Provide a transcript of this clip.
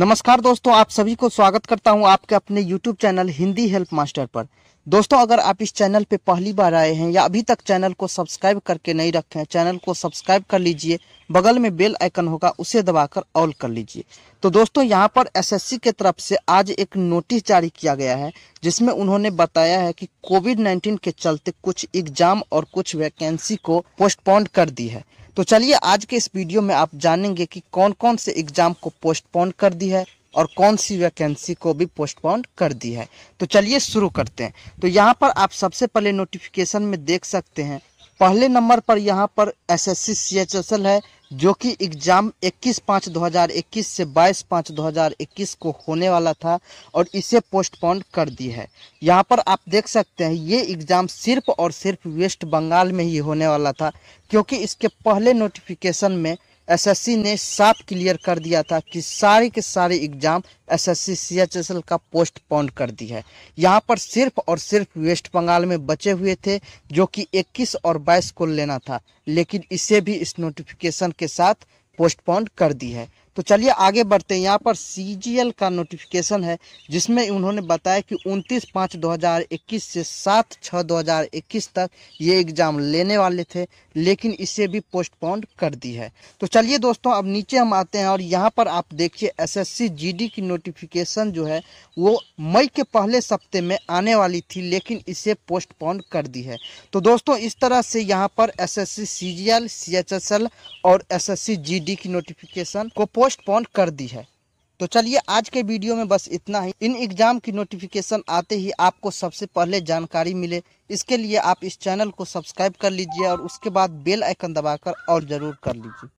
नमस्कार दोस्तों आप सभी को स्वागत करता हूं आपके अपने YouTube channel Hindi help master पर दोस्तों अगर आप इस चैनल पे पहली बार आए हैं या अभी तक चैनल को सब्सक्राइब करके नहीं रखे हैं चैनल को सब्सक्राइब कर लीजिए बगल में बेल आइकन होगा उसे दबाकर ऑल कर लीजिए तो दोस्तों यहाँ पर एसएससी के तरफ से आज एक नोटिस जारी किया गया है जिसमें उन्होंने बताया है कि कोविड नाइन्टीन के चलते कुछ एग्जाम और कुछ वैकेंसी को पोस्टपोन्ड कर दी है तो चलिए आज के इस वीडियो में आप जानेंगे कि कौन कौन से एग्जाम को पोस्टपोन कर दी है और कौन सी वैकेंसी को भी पोस्टपोन कर दी है तो चलिए शुरू करते हैं तो यहाँ पर आप सबसे पहले नोटिफिकेशन में देख सकते हैं पहले नंबर पर यहाँ पर S S C C H S L है जो कि एग्ज़ाम 21 पाँच 2021 से 22 पाँच 2021 को होने वाला था और इसे पोस्टपोन कर दी है यहाँ पर आप देख सकते हैं ये एग्ज़ाम सिर्फ और सिर्फ वेस्ट बंगाल में ही होने वाला था क्योंकि इसके पहले नोटिफिकेशन में एसएससी ने साफ क्लियर कर दिया था कि सारे के सारे एग्जाम एसएससी सीएचएसएल का पोस्ट पोस्टपोन कर दी है यहाँ पर सिर्फ और सिर्फ वेस्ट बंगाल में बचे हुए थे जो कि 21 और 22 को लेना था लेकिन इसे भी इस नोटिफिकेशन के साथ पॉन्ड कर दी है तो चलिए आगे बढ़ते हैं यहाँ पर सी का नोटिफिकेशन है जिसमें उन्होंने बताया कि 29 पाँच 2021 से 7 छः 2021 तक ये एग्ज़ाम लेने वाले थे लेकिन इसे भी पोस्टपोन कर दी है तो चलिए दोस्तों अब नीचे हम आते हैं और यहाँ पर आप देखिए एसएससी जीडी की नोटिफिकेशन जो है वो मई के पहले सप्ते में आने वाली थी लेकिन इसे पोस्टपोन कर दी है तो दोस्तों इस तरह से यहाँ पर S S C C G L C H S L और S S C G D की नोटिफिकेशन को पोस्ट पोस्टपोन कर दी है तो चलिए आज के वीडियो में बस इतना ही इन एग्ज़ाम की नोटिफिकेशन आते ही आपको सबसे पहले जानकारी मिले इसके लिए आप इस चैनल को सब्सक्राइब कर लीजिए और उसके बाद बेल आइकन दबाकर और ज़रूर कर लीजिए